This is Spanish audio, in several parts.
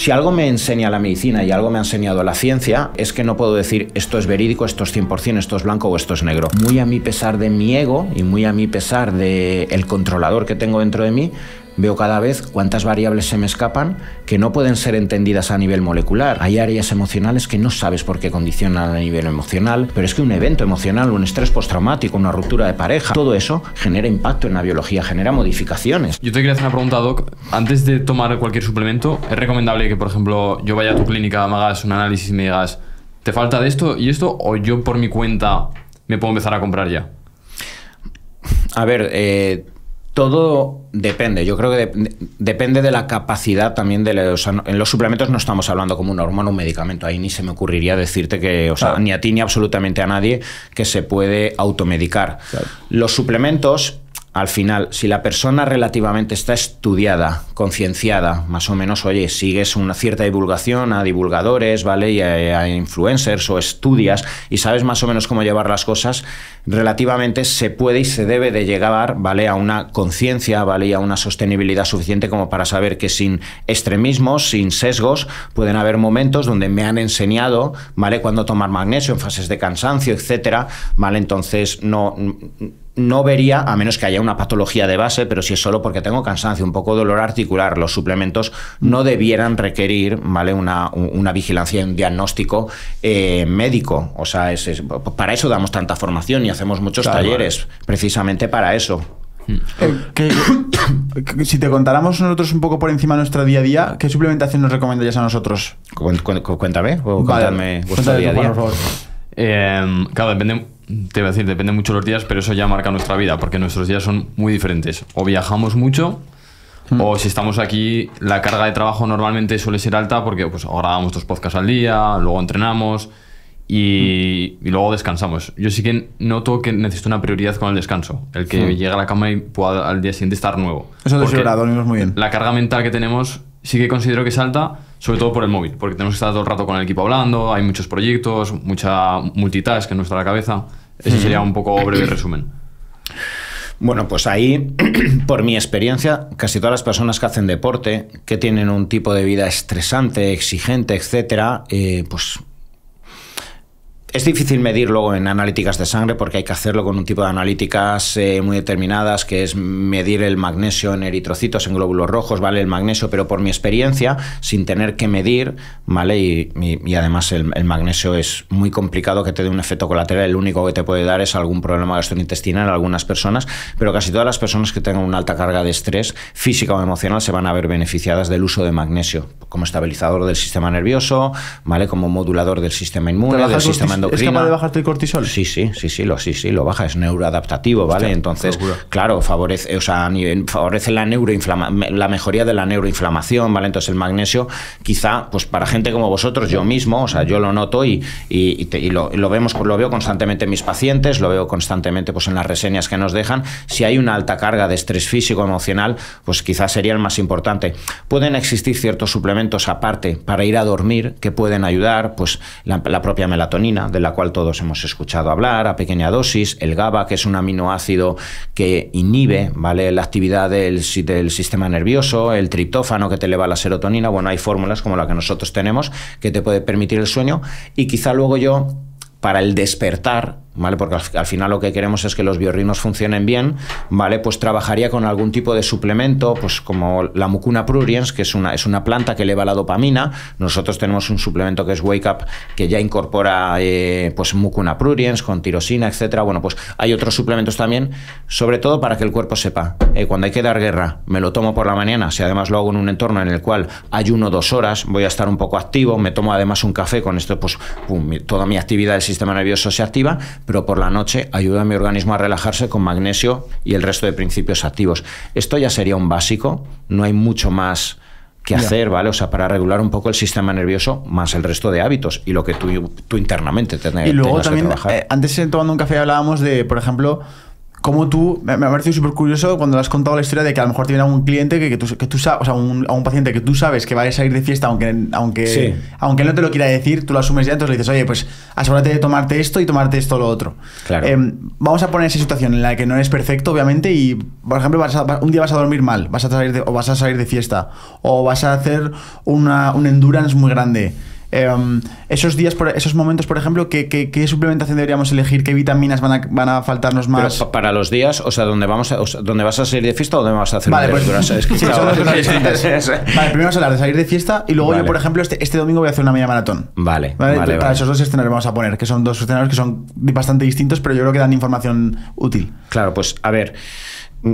Si algo me enseña la medicina y algo me ha enseñado la ciencia, es que no puedo decir esto es verídico, esto es 100%, esto es blanco o esto es negro. Muy a mi pesar de mi ego y muy a mi pesar del el controlador que tengo dentro de mí, Veo cada vez cuántas variables se me escapan que no pueden ser entendidas a nivel molecular. Hay áreas emocionales que no sabes por qué condicionan a nivel emocional, pero es que un evento emocional, un estrés postraumático, una ruptura de pareja, todo eso genera impacto en la biología, genera modificaciones. Yo te quería hacer una pregunta, Doc. Antes de tomar cualquier suplemento, ¿es recomendable que, por ejemplo, yo vaya a tu clínica, me hagas un análisis y me digas, ¿te falta de esto y esto? ¿O yo por mi cuenta me puedo empezar a comprar ya? A ver, eh, todo depende, yo creo que depende de la capacidad también de los... en los suplementos no estamos hablando como una hormona un medicamento, ahí ni se me ocurriría decirte que, o sea, ni a ti ni absolutamente a nadie que se puede automedicar. Los suplementos al final, si la persona relativamente está estudiada, concienciada, más o menos, oye, sigues una cierta divulgación a divulgadores, ¿vale? Y a, influencers o estudias y sabes más o menos cómo llevar las cosas, relativamente se puede y se debe de llegar, ¿vale? A una conciencia, ¿vale? Y a una sostenibilidad suficiente como para saber que sin extremismos, sin sesgos, pueden haber momentos donde me han enseñado, ¿vale? Cuando tomar magnesio en fases de cansancio, etcétera, ¿vale? Entonces, no no vería, a menos que haya una patología de base, pero si es solo porque tengo cansancio, un poco dolor articular, los suplementos no debieran requerir ¿vale? una, una vigilancia y un diagnóstico eh, médico. O sea, es, para eso damos tanta formación y hacemos muchos talleres, precisamente para eso. Hmm. Eh, si te contáramos nosotros un poco por encima de nuestro día a día, ¿qué suplementación nos recomendarías a nosotros? Cuéntame, o cuéntame Por favor. Eh, claro, depende te voy a decir, depende mucho de los días, pero eso ya marca nuestra vida, porque nuestros días son muy diferentes. O viajamos mucho, o si estamos aquí, la carga de trabajo normalmente suele ser alta, porque pues, grabamos dos podcasts al día, luego entrenamos y, luego descansamos. Yo sí que noto que necesito una prioridad con el descanso, el que llega hmm. llegue a la cama y pueda al día siguiente estar nuevo. Eso te dormimos muy bien. La carga mental que tenemos sí que considero que es alta, sobre todo por el móvil, porque tenemos que estar todo el rato con el equipo hablando, hay muchos proyectos, mucha multitask en nuestra cabeza. Ese sería un poco breve resumen. Bueno, pues ahí, por mi experiencia, casi todas las personas que hacen deporte, que tienen un tipo de vida estresante, exigente, etcétera, eh, pues es difícil medir luego en analíticas de sangre porque hay que hacerlo con un tipo de analíticas eh, muy determinadas, que es medir el magnesio en eritrocitos, en glóbulos rojos, ¿vale? El magnesio, pero por mi experiencia, sin tener que medir, ¿vale? Y, además el, el, magnesio es muy complicado que te dé un efecto colateral, el único que te puede dar es algún problema gastrointestinal en algunas personas, pero casi todas las personas que tengan una alta carga de estrés física o emocional se van a ver beneficiadas del uso de magnesio como estabilizador del sistema nervioso, ¿vale? Como modulador del sistema inmune, del sistema endocrino. ¿Es capaz de bajarte el cortisol? Sí, sí, sí, sí, lo, sí, sí, lo baja, es neuroadaptativo, ¿vale? Entonces, claro, favorece, o sea, favorece la neuroinflama la mejoría de la neuroinflamación, ¿vale? Entonces el magnesio, quizá, pues para gente como vosotros, yo mismo, o sea, yo lo noto y, lo, lo, vemos, lo veo constantemente en mis pacientes, lo veo constantemente pues en las reseñas que nos dejan. Si hay una alta carga de estrés físico, emocional, pues quizás sería el más importante. Pueden existir ciertos suplementos aparte para ir a dormir que pueden ayudar, pues la, propia melatonina, de la cual todos hemos escuchado hablar, a pequeña dosis, el GABA, que es un aminoácido que inhibe ¿vale? la actividad del, del sistema nervioso, el triptófano que te eleva la serotonina, bueno, hay fórmulas como la que nosotros tenemos que te puede permitir el sueño y quizá luego yo, para el despertar, porque al, final lo que queremos es que los biorrinos funcionen bien, ¿vale? Pues trabajaría con algún tipo de suplemento, pues como la mucuna pruriens, que es una, es una planta que eleva la dopamina. Nosotros tenemos un suplemento que es Wake Up, que ya incorpora eh, pues mucuna pruriens con tirosina, etcétera. Bueno, pues hay otros suplementos también, sobre todo para que el cuerpo sepa, eh, cuando hay que dar guerra, me lo tomo por la mañana, si además lo hago en un entorno en el cual ayuno dos horas, voy a estar un poco activo, me tomo además un café, con esto pues toda mi actividad del sistema nervioso se activa, pero por la noche ayuda a mi organismo a relajarse con magnesio y el resto de principios activos. Esto ya sería un básico, no hay mucho más que hacer, ¿vale? O sea, para regular un poco el sistema nervioso más el resto de hábitos y lo que tú, tú internamente tenés, y luego también, eh, antes trabajar. antes tomando un café hablábamos de, por ejemplo, como tú, me, ha parecido súper curioso cuando has contado la historia de que a lo mejor te viene un cliente que, que tú, sabes, o sea, un, a un paciente que tú sabes que va a salir de fiesta, aunque, aunque, aunque no te lo quiera decir, tú lo asumes ya, entonces le dices, oye, pues asegúrate de tomarte esto y tomarte esto lo otro. Em, vamos a poner esa situación en la que no eres perfecto, obviamente, y por ejemplo, vas un día vas a dormir mal, vas a salir de, o vas a salir de fiesta, o vas a hacer una, un endurance muy grande Em, esos días, por, e, esos momentos, por ejemplo, ¿qué, ¿qué, suplementación deberíamos elegir? ¿Qué vitaminas van a, faltarnos más? para los días, o sea, dónde vamos vas a salir de fiesta o dónde vas a hacer vale, pues, vale, primero vamos a de salir de fiesta y luego yo, por ejemplo, este, este, domingo voy a hacer una media maratón. vale para esos dos escenarios vamos a poner, que son dos escenarios que son bastante distintos, pero yo creo que dan información útil. Claro, pues a ver.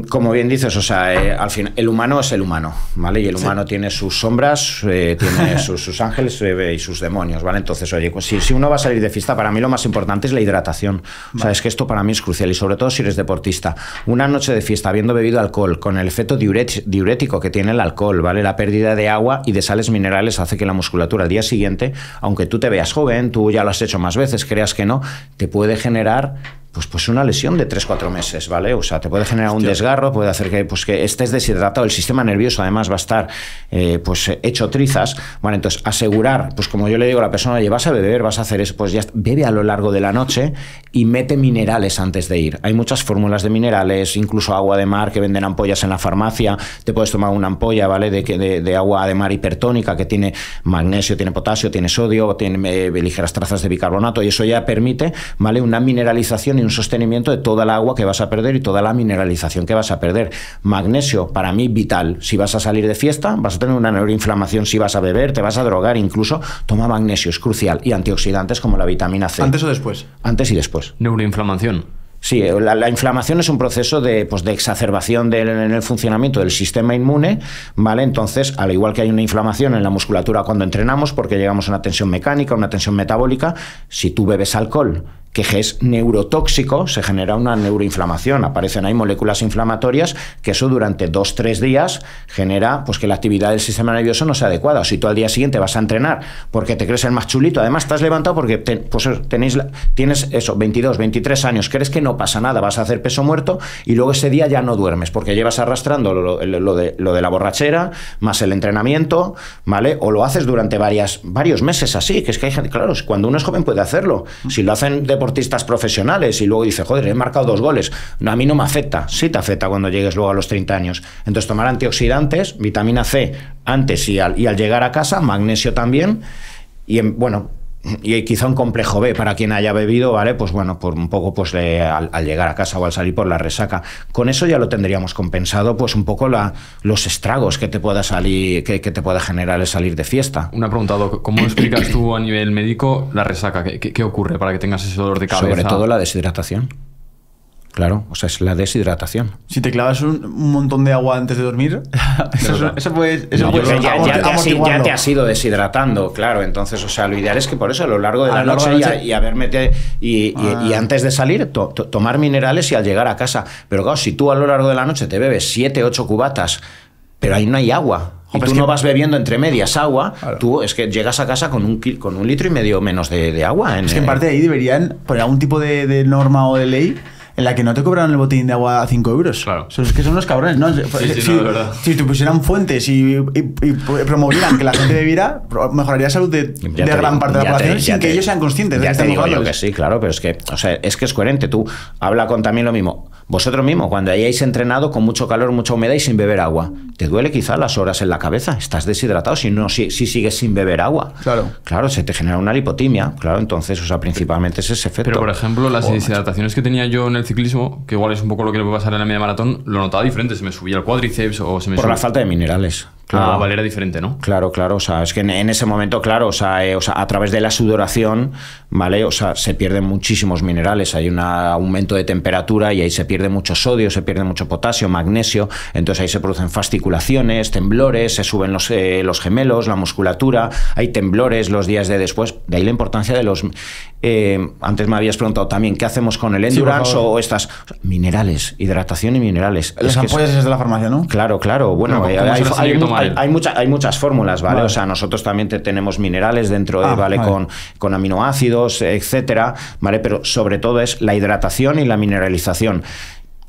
Como bien dices, o sea, eh, al final el humano es el humano, ¿vale? Y el humano tiene sus sombras, eh, tiene sus, ángeles eh, y sus demonios, ¿vale? Entonces, oye, pues, si, uno va a salir de fiesta, para mí lo más importante es la hidratación. O sea, es que esto para mí es crucial y sobre todo si eres deportista. Una noche de fiesta habiendo bebido alcohol, con el efecto diurético que tiene el alcohol, ¿vale? La pérdida de agua y de sales minerales hace que la musculatura al día siguiente, aunque tú te veas joven, tú ya lo has hecho más veces, creas que no, te puede generar pues, pues, una lesión de 3-4 meses, ¿vale? O sea, te puede generar un desgarro, puede hacer que, pues, que estés deshidratado, el sistema nervioso además va a estar eh, pues hecho trizas. Bueno, entonces asegurar, pues como yo le digo a la persona, oye, vas a beber, vas a hacer eso, pues ya bebe a lo largo de la noche y mete minerales antes de ir. Hay muchas fórmulas de minerales, incluso agua de mar que venden ampollas en la farmacia, te puedes tomar una ampolla, ¿vale? De, que de agua de mar hipertónica que tiene magnesio, tiene potasio, tiene sodio, tiene eh, ligeras trazas de bicarbonato y eso ya permite, ¿vale? Una mineralización y un sostenimiento de toda el agua que vas a perder y toda la mineralización que vas a perder. Magnesio, para mí, vital. Si vas a salir de fiesta, vas a tener una neuroinflamación, si vas a beber, te vas a drogar, incluso toma magnesio, es crucial. Y antioxidantes como la vitamina C. ¿Antes o después? Antes y después. Neuroinflamación. Sí, eh, la, inflamación es un proceso de, pues, de exacerbación del, en el funcionamiento del sistema inmune, ¿vale? Entonces, al igual que hay una inflamación en la musculatura cuando entrenamos, porque llegamos a una tensión mecánica, una tensión metabólica, si tú bebes alcohol que es neurotóxico, se genera una neuroinflamación. Aparecen ahí moléculas inflamatorias que eso durante dos, tres días genera pues, que la actividad del sistema nervioso no sea adecuada. O si tú al día siguiente vas a entrenar porque te crees el más chulito, además estás levantado porque pues, tienes eso, 22, 23 años, crees que no pasa nada, vas a hacer peso muerto y luego ese día ya no duermes porque llevas arrastrando lo, de, la borrachera más el entrenamiento, ¿vale? O lo haces durante varias, varios meses así, que es que hay gente, claro, cuando uno es joven puede hacerlo. Si lo hacen de profesionales y luego dice, joder, he marcado dos goles. No, a mí no me afecta. Sí te afecta cuando llegues luego a los 30 años. Entonces, tomar antioxidantes, vitamina C antes y al, y al llegar a casa, magnesio también. Y en, bueno, y quizá un complejo B para quien haya bebido, ¿vale? Pues bueno, por un poco pues al, llegar a casa o al salir por la resaca. Con eso ya lo tendríamos compensado, pues un poco la, los estragos que te pueda salir, que, te pueda generar el salir de fiesta. Una pregunta, ¿cómo explicas tú a nivel médico la resaca? ¿Qué, qué ocurre para que tengas ese dolor de cabeza? Sobre todo la deshidratación. Claro, o sea, es la deshidratación. Si te clavas un, montón de agua antes de dormir, eso, puede, ser. Ya, ya, te, ya, te has, ido deshidratando, claro. Entonces, o sea, lo ideal es que por eso a lo largo de, la, noche, y, antes de salir, tomar minerales y al llegar a casa. Pero claro, si tú a lo largo de la noche te bebes 7, 8 cubatas, pero ahí no hay agua, y tú no vas bebiendo entre medias agua, tú es que llegas a casa con un, con un litro y medio menos de, agua. es que en eh. parte ahí deberían poner algún tipo de norma o de ley en la que no te cobraron el botín de agua a 5 euros. Claro. es que son unos cabrones, ¿no? si, te pusieran fuentes y, promovieran que la gente bebiera, mejoraría la salud de, gran parte de la población sin que ellos sean conscientes. Ya de este te digo yo que sí, claro, pero es que, o sea, es que es coherente. Tú habla con también lo mismo vosotros mismos, cuando hayáis entrenado con mucho calor, mucha humedad y sin beber agua, te duele quizás las horas en la cabeza, estás deshidratado si no si, sigues sin beber agua. Claro. Claro, se te genera una lipotimia, claro, entonces, o sea, principalmente es ese efecto. Pero por ejemplo, las oh, deshidrataciones que tenía yo en el ciclismo, que igual es un poco lo que le puede pasar en la media maratón, lo notaba diferente, se me subía el cuádriceps o se me Por la falta de minerales. Claro. Ah, diferente, ¿no? Claro, claro. O sea, es que en, ese momento, claro, eh, o sea, a través de la sudoración, ¿vale? O sea, se pierden muchísimos minerales. Hay un aumento de temperatura y ahí se pierde mucho sodio, se pierde mucho potasio, magnesio. Entonces ahí se producen fasciculaciones, temblores, se suben los, eh, los gemelos, la musculatura, hay temblores los días de después. De ahí la importancia de los. Eh, antes me habías preguntado también qué hacemos con el endurance o estas. minerales, hidratación y minerales. Las ampollas es de la farmacia, ¿no? Claro, claro. Bueno, hay, hay, hay, hay, muchas fórmulas, ¿vale? O sea, nosotros también tenemos minerales dentro de, ah, ¿vale? Con, aminoácidos, etcétera, ¿vale? Pero sobre todo es la hidratación y la mineralización.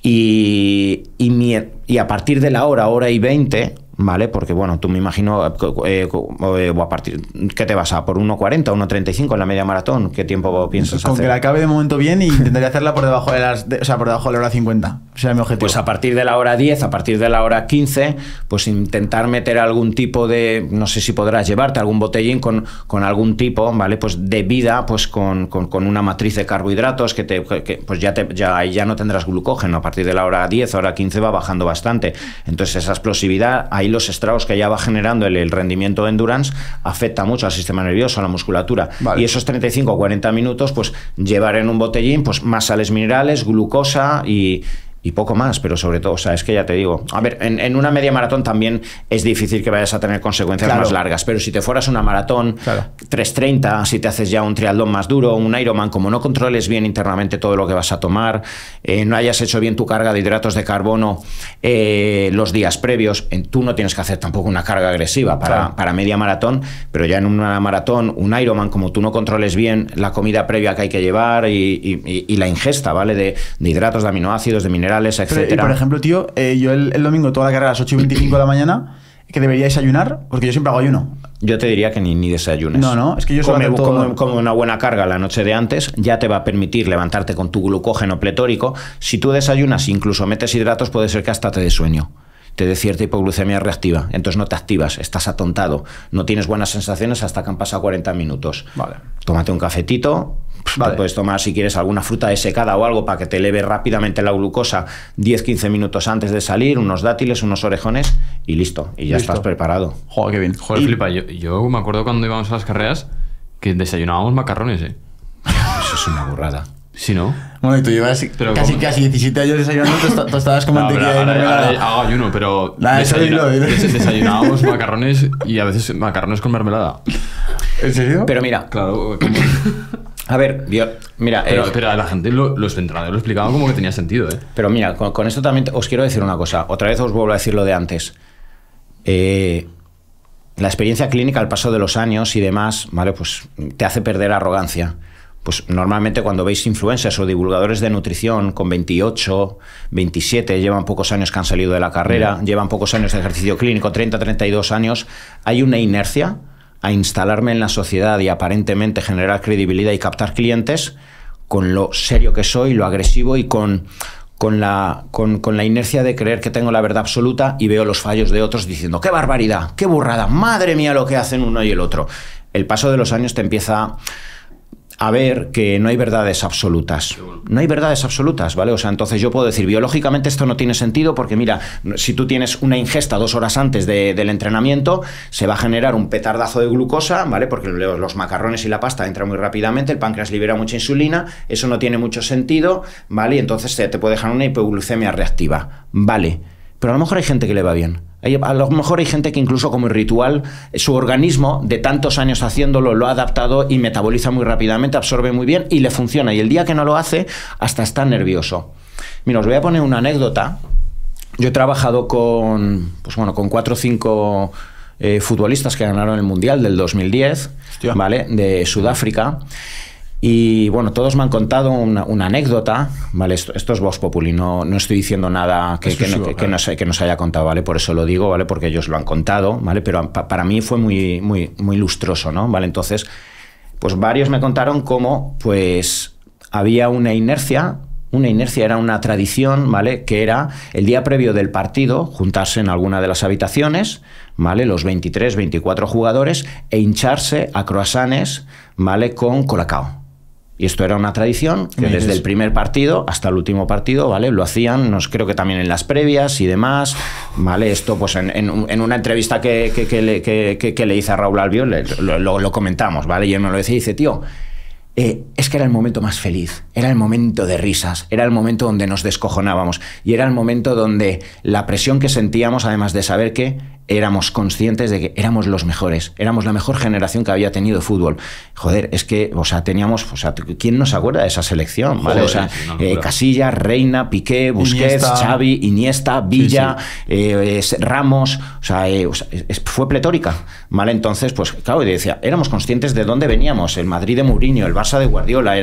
Y, y, a partir de la hora, hora y veinte, ¿vale? Porque, bueno, tú me imagino, eh, eh, eh, a partir, ¿qué te vas a? ¿Por 1.40, 1.35 en la media maratón? ¿Qué tiempo piensas Con que la acabe de momento bien y intentaré hacerla por debajo de las, por debajo de la hora 50. O sea, mi objetivo. Pues a partir de la hora 10, a partir de la hora 15, pues intentar meter algún tipo de, no sé si podrás llevarte algún botellín con, con algún tipo, ¿vale? Pues de vida, pues con, una matriz de carbohidratos que te, pues ya ya, ya no tendrás glucógeno. A partir de la hora 10, hora 15 va bajando bastante. Entonces esa explosividad, ahí y los estragos que ya va generando el, rendimiento de endurance afecta mucho al sistema nervioso, a la musculatura. Y esos 35 o 40 minutos, pues llevar en un botellín pues, más sales minerales, glucosa y, y poco más, pero sobre todo, o sea, es que ya te digo, a ver, en, una media maratón también es difícil que vayas a tener consecuencias más largas, pero si te fueras una maratón, 3.30, si te haces ya un triatlón más duro, un Ironman, como no controles bien internamente todo lo que vas a tomar, eh, no hayas hecho bien tu carga de hidratos de carbono eh, los días previos, tú no tienes que hacer tampoco una carga agresiva para, para media maratón, pero ya en una maratón, un Ironman, como tú no controles bien la comida previa que hay que llevar y, la ingesta, ¿vale? De, de hidratos, de aminoácidos, de minerales, por ejemplo, tío, eh, yo el, domingo toda la carrera a las 8 y 25 de la mañana, que debería desayunar, porque yo siempre hago ayuno. Yo te diría que ni, desayunes. No, no, es que yo solo Como una buena carga la noche de antes, ya te va a permitir levantarte con tu glucógeno pletórico. Si tú desayunas, incluso metes hidratos, puede ser que hasta te des sueño te dé cierta hipoglucemia reactiva. Entonces no te activas, estás atontado, no tienes buenas sensaciones hasta que han pasado 40 minutos. Vale. Tómate un cafetito, puedes tomar, si quieres, alguna fruta desecada o algo para que te eleve rápidamente la glucosa 10-15 minutos antes de salir, unos dátiles, unos orejones y listo. Y ya estás preparado. Joder, qué bien. Joder, flipa. Yo, me acuerdo cuando íbamos a las carreras que desayunábamos macarrones, ¿eh? Eso es una burrada. Si no. Bueno, y tú llevas casi, casi 17 años desayunando, tú estabas como mantequilla no, ahora, de Hago ayuno, pero desayunábamos macarrones y a veces macarrones con mermelada. ¿En serio? Pero mira. Claro, como... A ver, mira, eh, pero, a la gente, lo, los entrenadores lo explicaban como que tenía sentido. ¿eh? Pero mira, con, esto también os quiero decir una cosa. Otra vez os vuelvo a decir lo de antes. Eh, la experiencia clínica al paso de los años y demás, ¿vale? Pues te hace perder arrogancia. Pues normalmente cuando veis influencers o divulgadores de nutrición con 28, 27, llevan pocos años que han salido de la carrera, llevan pocos años de ejercicio clínico, 30, 32 años, hay una inercia a instalarme en la sociedad y aparentemente generar credibilidad y captar clientes con lo serio que soy, lo agresivo y con, con, la, con, la inercia de creer que tengo la verdad absoluta y veo los fallos de otros diciendo, qué barbaridad, qué burrada, madre mía lo que hacen uno y el otro. El paso de los años te empieza a ver que no hay verdades absolutas. No hay verdades absolutas, ¿vale? O sea, entonces yo puedo decir, biológicamente esto no tiene sentido porque mira, si tú tienes una ingesta dos horas antes del entrenamiento, se va a generar un petardazo de glucosa, ¿vale? Porque los macarrones y la pasta entran muy rápidamente, el páncreas libera mucha insulina, eso no tiene mucho sentido, ¿vale? Y entonces te, te puede dejar una hipoglucemia reactiva, ¿vale? Pero a lo mejor hay gente que le va bien. A lo mejor hay gente que incluso como ritual, eh, su organismo de tantos años haciéndolo, lo ha adaptado y metaboliza muy rápidamente, absorbe muy bien y le funciona. Y el día que no lo hace, hasta está nervioso. Mira, os voy a poner una anécdota. Yo he trabajado con, pues bueno, con cuatro o cinco eh, futbolistas que ganaron el Mundial del 2010, ¿vale? De Sudáfrica. Y bueno, todos me han contado una, anécdota, ¿vale? Esto, es Vox Populi, no, no estoy diciendo nada que, no, se que, nos, haya contado, ¿vale? Por eso lo digo, ¿vale? Porque ellos lo han contado, ¿vale? Pero para mí fue muy, muy, muy lustroso, ¿no? ¿Vale? Entonces, pues varios me contaron cómo, pues, había una inercia, una inercia era una tradición, ¿vale? Que era el día previo del partido juntarse en alguna de las habitaciones, ¿vale? Los 23, 24 jugadores e hincharse a croasanes, ¿vale? Con colacao. Y esto era una tradición que desde el primer partido hasta el último partido, ¿vale? Lo hacían, nos, creo que también en las previas y demás, ¿vale? Esto, pues en, una entrevista que, que, le, que, hice a Raúl Albiol, lo, lo, comentamos, ¿vale? Y él me lo decía y dice, tío, eh, es que era el momento más feliz, era el momento de risas, era el momento donde nos descojonábamos y era el momento donde la presión que sentíamos, además de saber que éramos conscientes de que éramos los mejores, éramos la mejor generación que había tenido fútbol. Joder, es que, o sea, teníamos, o sea, ¿quién nos acuerda de esa selección? ¿vale? o sea, eh, Casillas, Reina, Piqué, Busquets, Xavi, Iniesta, Villa, eh, Ramos, o sea, eh, fue pletórica, ¿vale? Entonces, pues claro, y decía, éramos conscientes de dónde veníamos, el Madrid de Mourinho, el Barça de Guardiola,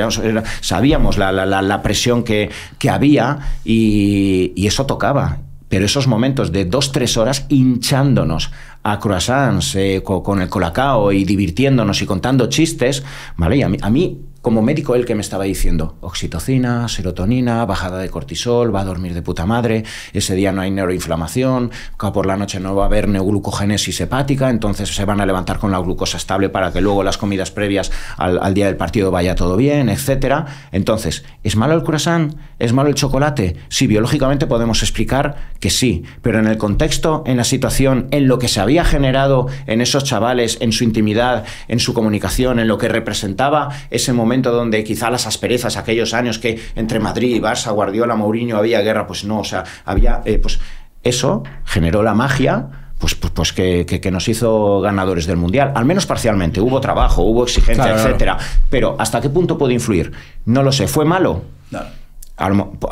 sabíamos la, la, la, presión que, que había y eso tocaba. Pero esos momentos de dos, tres horas hinchándonos a croissants eh, con, el colacao y divirtiéndonos y contando chistes, ¿vale? Y a mí, a mí como médico él que me estaba diciendo oxitocina, serotonina, bajada de cortisol, va a dormir de puta madre, ese día no hay neuroinflamación, por la noche no va a haber neoglucogénesis hepática, entonces se van a levantar con la glucosa estable para que luego las comidas previas al, día del partido vaya todo bien, etcétera Entonces, ¿es malo el croissant? ¿Es malo el chocolate? Sí, biológicamente podemos explicar que sí, pero en el contexto, en la situación, en lo que se había generado en esos chavales, en su intimidad, en su comunicación, en lo que representaba ese momento, donde quizá las asperezas, aquellos años que entre Madrid, y Barça, Guardiola, Mourinho había guerra, pues no, o sea, había, eh, pues eso generó la magia. Pues, pues, pues que, que, nos hizo ganadores del mundial, al menos parcialmente. Hubo trabajo, hubo exigencia, etcétera. Pero ¿hasta qué punto puede influir? No lo sé. ¿Fue malo?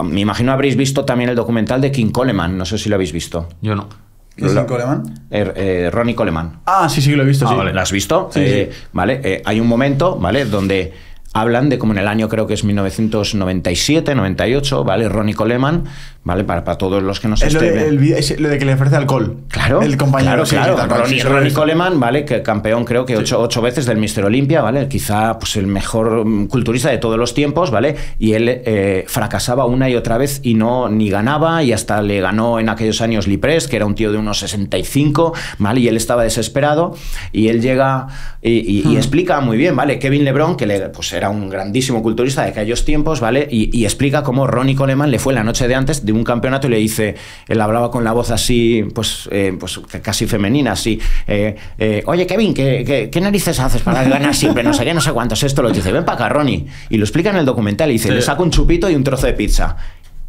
me imagino habréis visto también el documental de King Coleman. No sé si lo habéis visto. Yo no. ¿Qué Coleman? Er, eh, Ronnie Coleman. Ah, sí, sí, lo he visto. Ah, sí. vale. ¿Lo has visto? Eh, vale, hay un momento, ¿vale? Donde hablan de como en el año creo que es 1997, 98, ¿vale? Ronnie Coleman, ¿vale? Para, para todos los que nos es Lo de, es lo de que le ofrece alcohol. Claro. El compañero. Claro, Ronnie, Coleman, ¿vale? Que campeón creo que ocho, ocho veces del Mister Olimpia, ¿vale? Quizá pues el mejor mm, culturista de todos los tiempos, ¿vale? Y él eh, fracasaba una y otra vez y no ni ganaba y hasta le ganó en aquellos años Lipres que era un tío de unos 65, ¿vale? Y él estaba desesperado y él llega y, y hmm. explica muy bien, ¿vale? Kevin Lebron, que le... Pues, era un grandísimo culturista de aquellos tiempos, ¿vale? Y, explica cómo Ronnie Coleman le fue la noche de antes de un campeonato y le dice, él hablaba con la voz así, pues, eh, pues casi femenina, así, eh, eh, oye Kevin, ¿qué, narices haces para ganar siempre? No sé qué, no sé cuántos esto, lo dice, ven para acá Ronnie. Y lo explica en el documental y dice, le saco un chupito y un trozo de pizza.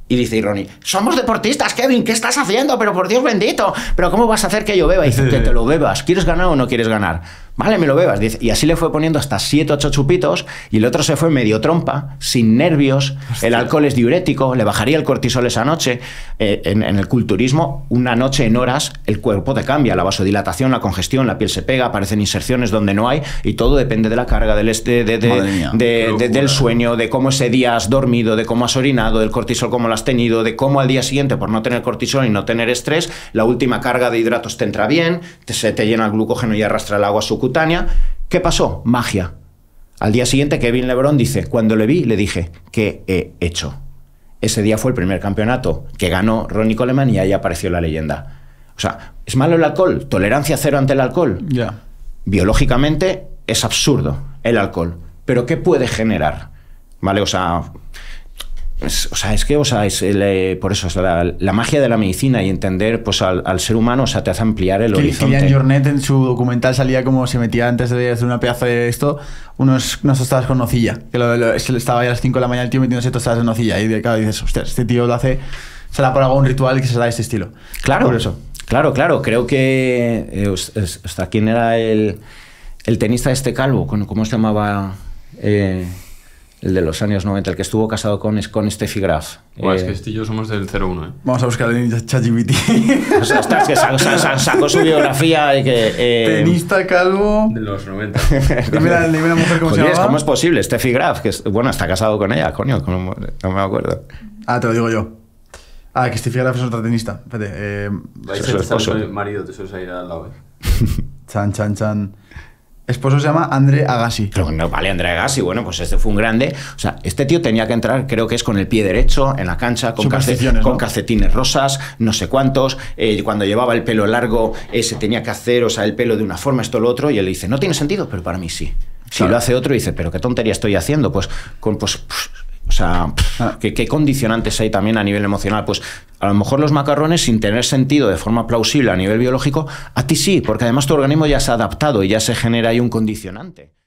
Y dice Ronnie, somos deportistas, Kevin, ¿qué estás haciendo? Pero por Dios bendito, pero ¿cómo vas a hacer que yo beba? Y dice, que te lo bebas, ¿quieres ganar o no quieres ganar? Vale, me lo bebas. y así le fue poniendo hasta 7, 8 chupitos y el otro se fue medio trompa, sin nervios, el alcohol es diurético, le bajaría el cortisol esa noche. Eh, en, el culturismo, una noche en horas, el cuerpo te cambia, la vasodilatación, la congestión, la piel se pega, aparecen inserciones donde no hay y todo depende de la carga, del, este, de, del sueño, de cómo ese día has dormido, de cómo has orinado, del cortisol cómo lo has tenido, de cómo al día siguiente, por no tener cortisol y no tener estrés, la última carga de hidratos te entra bien, se te llena el glucógeno y arrastra el agua a su ¿Qué pasó? Magia. Al día siguiente, Kevin Lebron dice, cuando le vi, le dije, ¿qué he hecho? Ese día fue el primer campeonato que ganó Ronnie Coleman y ahí apareció la leyenda. O sea, ¿es malo el alcohol? ¿Tolerancia cero ante el alcohol? Ya. Biológicamente es absurdo el alcohol. Pero ¿qué puede generar? ¿Vale? O sea, o sea, es que, o sea, es eh, por eso es la, magia de la medicina y entender pues, al, ser humano, o sea, te hace ampliar el horizonte. Jornet en su documental salía como se metía antes de hacer una pedazo de esto, unos, unas tostadas con nocilla. Que lo, estaba ahí a las 5 de la mañana el tío metiéndose tostadas de nocilla. Y claro, dices, hostia, este tío lo hace, será por un ritual que se da este estilo. Claro. Por eso. Claro, claro. Creo que. hasta eh, quién era el, el tenista este calvo, ¿cómo se llamaba? Eh, el de los años 90, el que estuvo casado con, con Steffi Graf. Bueno, es eh, que este y yo somos del 01, ¿eh? Vamos a buscar en ChatGPT. O sea, hasta que sacó, su biografía y que... Eh, tenista calvo... De los 90. dime, la, mujer cómo se ¿cómo es posible? Steffi Graf, que bueno, está casado con ella, coño, no, me acuerdo. Ah, te lo digo yo. Ah, que Steffi Graf es otra tenista. Espérate. Eh, Vais a estar con el marido, te sueles ir al lado, ¿eh? chan, chan, chan esposo se llama André Agassi. Pero no, vale, André Agassi, bueno, pues este fue un grande. O sea, este tío tenía que entrar, creo que es con el pie derecho, en la cancha, con, calcetines, rosas, no sé cuántos. Eh, cuando llevaba el pelo largo, eh, se tenía que hacer, o sea, el pelo de una forma, esto, lo otro. Y él le dice, no tiene sentido, pero para mí sí. Si lo hace otro, dice, pero qué tontería estoy haciendo. Pues, con, pues, pues o sea, ah. ¿qué, condicionantes hay también a nivel emocional? Pues a lo mejor los macarrones, sin tener sentido de forma plausible a nivel biológico, a ti sí, porque además tu organismo ya se ha adaptado y ya se genera ahí un condicionante.